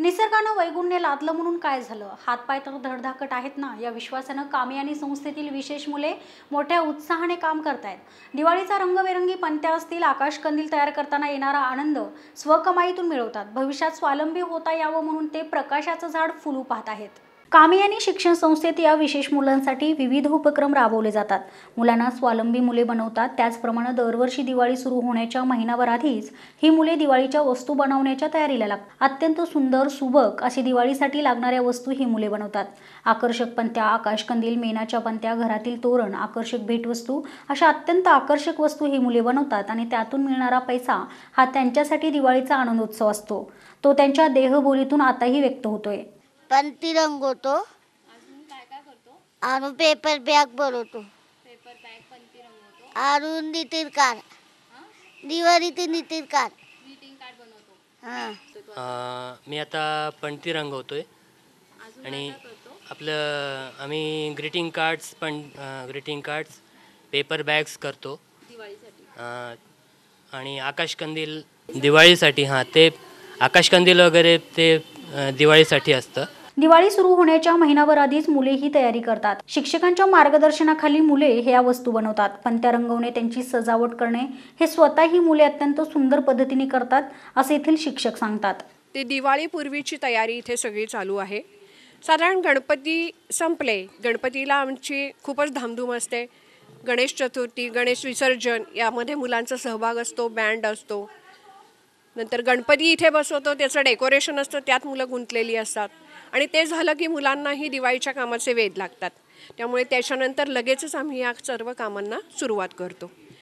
निसर्गानं वैगुण्य लादलं म्हणून काय झालं हातपाय तर धडधाकट आहेत ना या विश्वासानं कामे आणि संस्थेतील विशेष मुले मोठ्या उत्साहाने काम करतायत दिवाळीचा रंगबेरंगी पंत्या असतील आकाशकंदील तयार करताना येणारा आनंद स्वकमाईतून मिळवतात भविष्यात स्वावलंबी होता यावं म्हणून ते प्रकाशाचं झाड फुलू पाहत आहेत कामियानी शिक्षण संस्थेत या विशेष मुलांसाठी विविध उपक्रम राबवले जातात मुलांना स्वावलंबी मुले बनवतात त्याचप्रमाणे दरवर्षी दिवाळी सुरू होण्याच्या महिनाभर आधीच ही मुले दिवाळीच्या वस्तू बनवण्याच्या तयारीला लागतात अत्यंत सुंदर सुबक अशी दिवाळीसाठी लागणाऱ्या वस्तू ही मुले बनवतात आकर्षक पंत्या आकाशकंदील मेनाच्या पंत्या घरातील तोरण आकर्षक भेटवस्तू अशा अत्यंत आकर्षक वस्तू ही मुले बनवतात आणि त्यातून मिळणारा पैसा हा त्यांच्यासाठी दिवाळीचा आनंदोत्सव असतो तो त्यांच्या देहबोलीतून आताही व्यक्त होतोय आपण ती रंगवतो अजून पेपर बॅग बनवतो पेपर बॅग नितीन कार दिवाळी ते नितीन कार मी आता पणती रंगवतोय अजून आणि- आपलं आम्ही ग्रीटिंग कार्ड्स पण ग्रीटिंग कार्ड्स पेपर बॅग्स करतो आणि आकाशकंदील दिवाळीसाठी हां ते आकाशकंदील वगैरे ते दिवाळीसाठी असतं दिवाळी सुरू होण्याच्या महिनाभर आधीच मुले ही तयारी करतात शिक्षकांच्या मार्गदर्शनाखाली मुले ह्या वस्तू बनवतात पण त्या रंगवणे त्यांची सजावट करणे हे स्वतः ही मुले अत्यंत सुंदर पद्धतीने करतात असे येथील शिक्षक सांगतात ते दिवाळीपूर्वीची तयारी इथे सगळी चालू आहे साधारण गणपती संपले गणपतीला आमची खूपच धामधूम असते गणेश चतुर्थी गणेश विसर्जन यामध्ये मुलांचा सहभाग असतो बँड असतो नंतर गणपती इथे बसवतो त्याचं डेकोरेशन असतं त्यात मुलं गुंतलेली असतात आणि ते झालं की मुलांनाही दिवाळीच्या कामाचे वेध लागतात त्यामुळे त्याच्यानंतर लगेचच आम्ही या सर्व कामांना सुरुवात करतो